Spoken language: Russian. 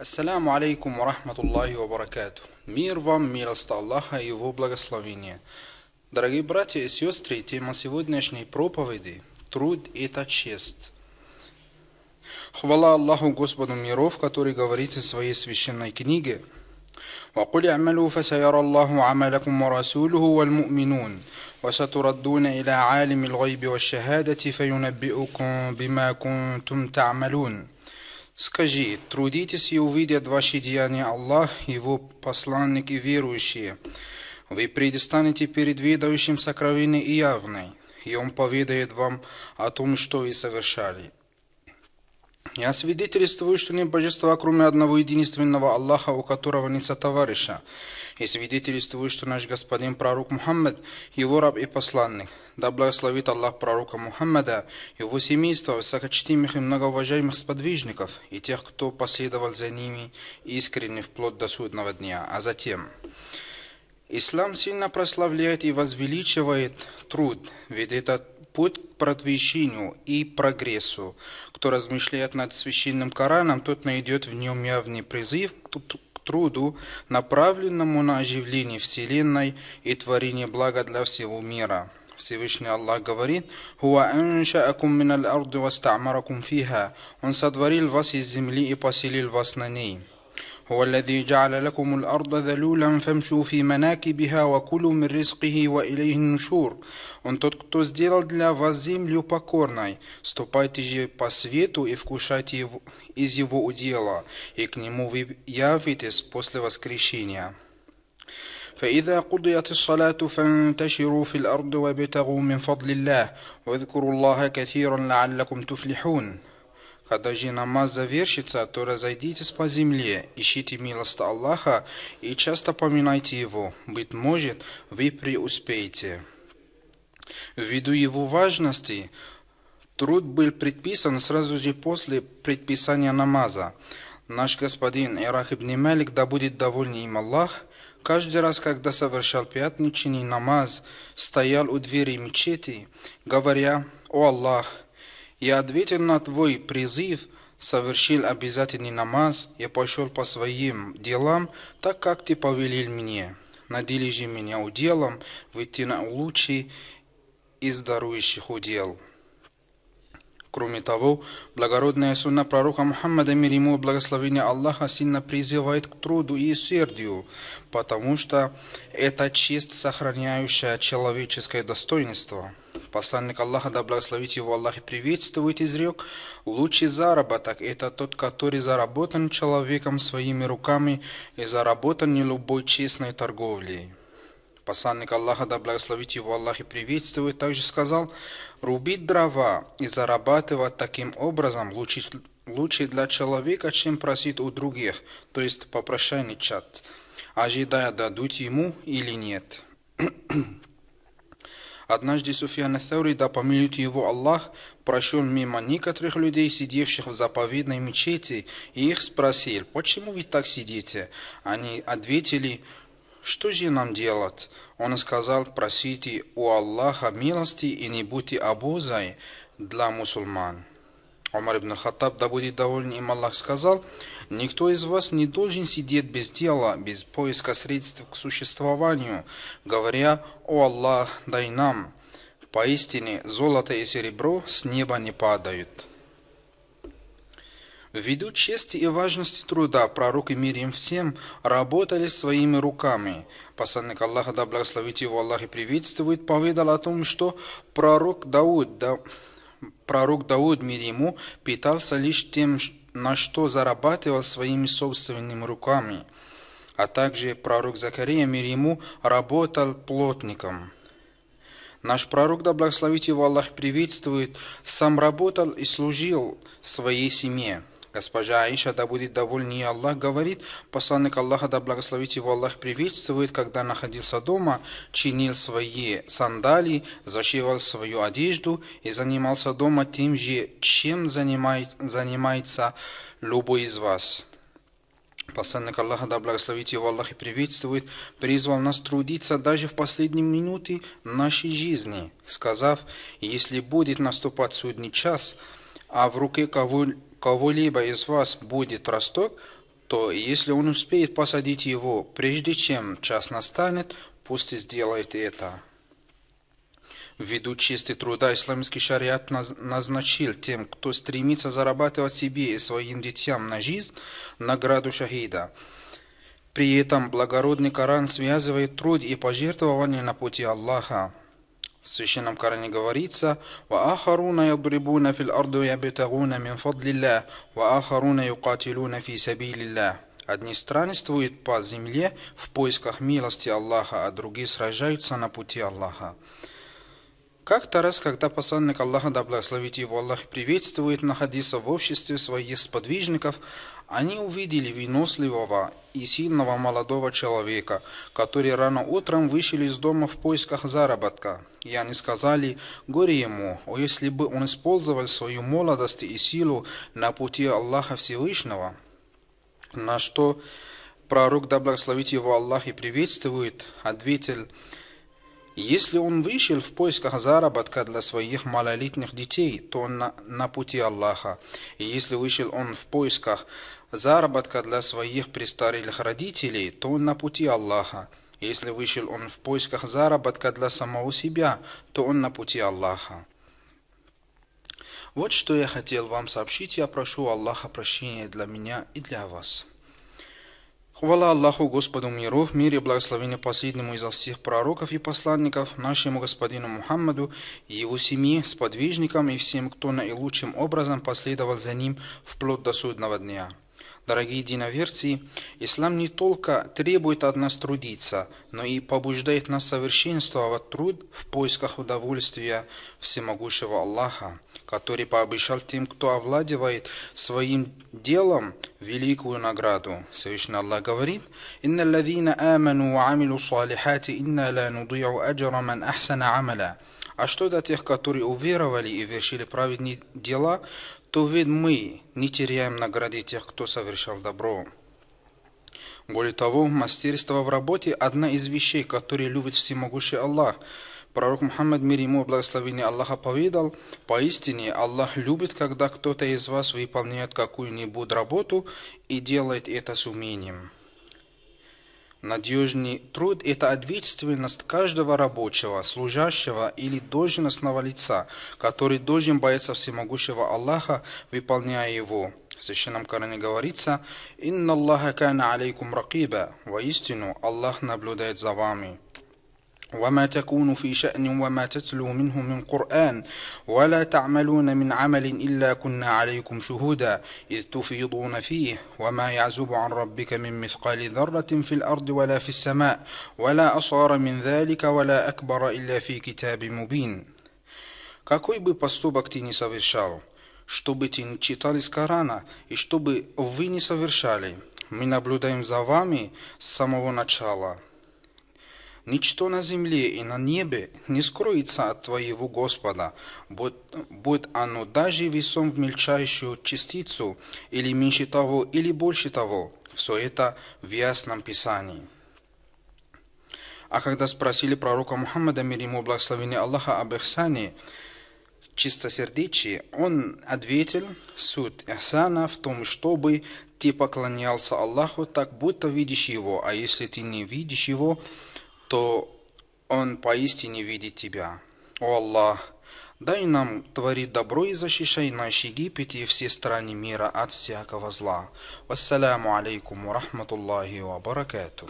السلام عليكم ورحمة الله وبركاته barakatuh. вам, милость Аллаха и Его благословение. Дорогие братья и сестры, тема сегодняшней проповеди – труд – это честь. Хвала Аллаху Господу миров, который говорит в своей священной книге وقل اعملوا فسيرى الله عملكم ورسوله والمؤمنون وستردون إلى عالم الغيب والشهادة فينبئكم بما كنتم تعملون Скажи, трудитесь и увидят ваши деяния Аллах, Его посланник и верующие. Вы предстанете перед ведающим сокровенной и явной, и Он поведает вам о том, что вы совершали. Я свидетельствую, что нет божества, кроме одного единственного Аллаха, у которого нет товарища. И свидетельствую, что наш господин пророк Мухаммад, его раб и посланник. Да благословит Аллах пророка Мухаммада, его семейство, высокочтимых и многоуважаемых сподвижников, и тех, кто последовал за ними искренне вплоть до судного дня, а затем... Ислам сильно прославляет и возвеличивает труд, ведь это путь к продвижению и прогрессу. Кто размышляет над священным Кораном, тот найдет в нем явный призыв к труду, направленному на оживление Вселенной и творение блага для всего мира. Всевышний Аллах говорит, «Хуа аншаакум мин аль Он сотворил вас из земли и поселил вас на ней». هو الذي جعل لكم الأرض ذلولا فامشوا في مناكبها وكلوا من رزقه وإليه النشور Он тот, кто сделал для вас землю покорной. Ступайте же по свету и вкушайте из его удела, и к нему вы явитесь после воскрешения. فإذا قضيت الصلاة فانتشروا في الأرض وابتغوا من فضل الله واذكروا الله كثيرا لعلكم تفلحون Когда же намаз завершится, то разойдитесь по земле, ищите милость Аллаха и часто поминайте Его. Быть может, вы преуспеете. Ввиду его важности, труд был предписан сразу же после предписания намаза. Наш господин Ирах ибн Малик, да будет доволен им Аллах, Каждый раз, когда совершал пятничный намаз, стоял у двери мечети, говоря, «О Аллах, я ответил на Твой призыв, совершил обязательный намаз, я пошел по своим делам, так как Ты повелел мне. Надели же меня уделом, выйти на лучший из дарующих удел». Кроме того, благородная сунна пророка Мухаммада, мир ему и благословение Аллаха, сильно призывает к труду и усердию, потому что это честь, сохраняющая человеческое достоинство. Посланник Аллаха, да благословит его Аллах и приветствует, изрек, лучший заработок – это тот, который заработан человеком своими руками и заработан не любой честной торговлей. Посланник Аллаха, да благословит его Аллах и приветствует, также сказал, «Рубить дрова и зарабатывать таким образом лучше для человека, чем просить у других, то есть попрошайничать, ожидая, дадут ему или нет». Однажды Суфьян Таури, да помилует его Аллах, прошел мимо некоторых людей, сидевших в заповедной мечети, и их спросил, почему вы так сидите? Они ответили, что же нам делать? Он сказал, просите у Аллаха милости и не будьте обузой для мусульман. Омар ибн Хаттаб, да будет доволен им Аллах, сказал, «Никто из вас не должен сидеть без дела, без поиска средств к существованию, говоря, «О Аллах, дай нам!» Поистине, золото и серебро с неба не падают». Ввиду чести и важности труда пророк и мир им всем работали своими руками. Посланник Аллаха, да благословит его Аллах и приветствует, поведал о том, что пророк Дауд, да, пророк Дауд, мир ему, питался лишь тем, на что зарабатывал своими собственными руками. А также пророк Закария, мир ему, работал плотником. Наш пророк, да благословит его Аллах, приветствует, сам работал и служил своей семье. Госпожа Аиша, да будет доволен Аллах, говорит, посланник Аллаха, да благословит его Аллах, приветствует, когда находился дома, чинил свои сандалии, зашивал свою одежду и занимался дома тем же, чем занимает, занимается любой из вас. Посланник Аллаха, да благословит его Аллах и приветствует, призвал нас трудиться даже в последние минуты нашей жизни, сказав, если будет наступать судный час, а в руке кого кого-либо из вас будет росток, то если он успеет посадить его, прежде чем час настанет, пусть сделает это. Ввиду чести труда исламский шариат назначил тем, кто стремится зарабатывать себе и своим детям на жизнь, награду шахида. При этом благородный Коран связывает труд и пожертвование на пути Аллаха. В Священном Коране говорится Одни странствуют по земле в поисках милости Аллаха, а другие сражаются на пути Аллаха. Как-то раз, когда посланник Аллаха, да благословит его Аллах, приветствует находиться в обществе своих сподвижников, они увидели выносливого и сильного молодого человека, который рано утром вышел из дома в поисках заработка. И они сказали, горе ему, о если бы он использовал свою молодость и силу на пути Аллаха Всевышнего. На что пророк, да благословит его Аллах и приветствует, ответил – если он вышел в поисках заработка для своих малолетних детей, то он на, на пути Аллаха. И если вышел он в поисках заработка для своих престарелых родителей, то он на пути Аллаха. Если вышел он в поисках заработка для самого себя, то он на пути Аллаха. Вот что я хотел вам сообщить. Я прошу Аллаха прощения для меня и для вас. Хвала Аллаху Господу миров, мире и благословение последнему изо всех пророков и посланников, нашему господину Мухаммаду и его семье, сподвижникам и всем, кто наилучшим образом последовал за ним вплоть до судного дня. Дорогие единоверцы, ислам не только требует от нас трудиться, но и побуждает нас совершенствовать труд в поисках удовольствия всемогущего Аллаха, который пообещал тем, кто овладевает своим делом, великую награду. Всевышний Аллах говорит, «Инна ладзина аману ва амилу салихати, инна ла нуди'у аджра ман ахсана амаля». А что до тех, которые уверовали и вершили праведные дела, то ведь мы не теряем награды тех, кто совершал добро. Более того, мастерство в работе – одна из вещей, которые любит всемогущий Аллах. Пророк Мухаммад, мир ему, благословение Аллаха, поведал, «Поистине Аллах любит, когда кто-то из вас выполняет какую-нибудь работу и делает это с умением». Надежный труд – это ответственность каждого рабочего, служащего или должностного лица, который должен бояться всемогущего Аллаха, выполняя его. В Священном Коране говорится «Инна Аллаха кана алейкум ракиба» – «Воистину Аллах наблюдает за вами». وما تكون في شأن وما تتلو منه من قرآن ولا تعملون من عمل إلا كنا عليكم شهودا إذ تفيضون فيه وما يعزب عن ربك من مثقال ذرة في الأرض ولا في السماء ولا أصغر من ذلك ولا أكبر إلا في كتاب مبين Какой бы поступок ты ни совершал, чтобы ты не читал из Корана и чтобы вы не совершали, мы наблюдаем за вами с самого начала – Ничто на земле и на небе не скроется от Твоего Господа, будь, будь оно даже весом в мельчайшую частицу, или меньше того, или больше того. Все это в Ясном Писании. А когда спросили пророка Мухаммада, мир ему благословение Аллаха, об Ихсане, чистосердечие, он ответил, суть Ихсана в том, чтобы ты поклонялся Аллаху так, будто видишь его, а если ты не видишь его, то Он поистине видит Тебя. О Аллах, дай нам творить добро и защищай наш Египет и все страны мира от всякого зла. Вассаляму алейкум ва рахматуллахи ва баракату.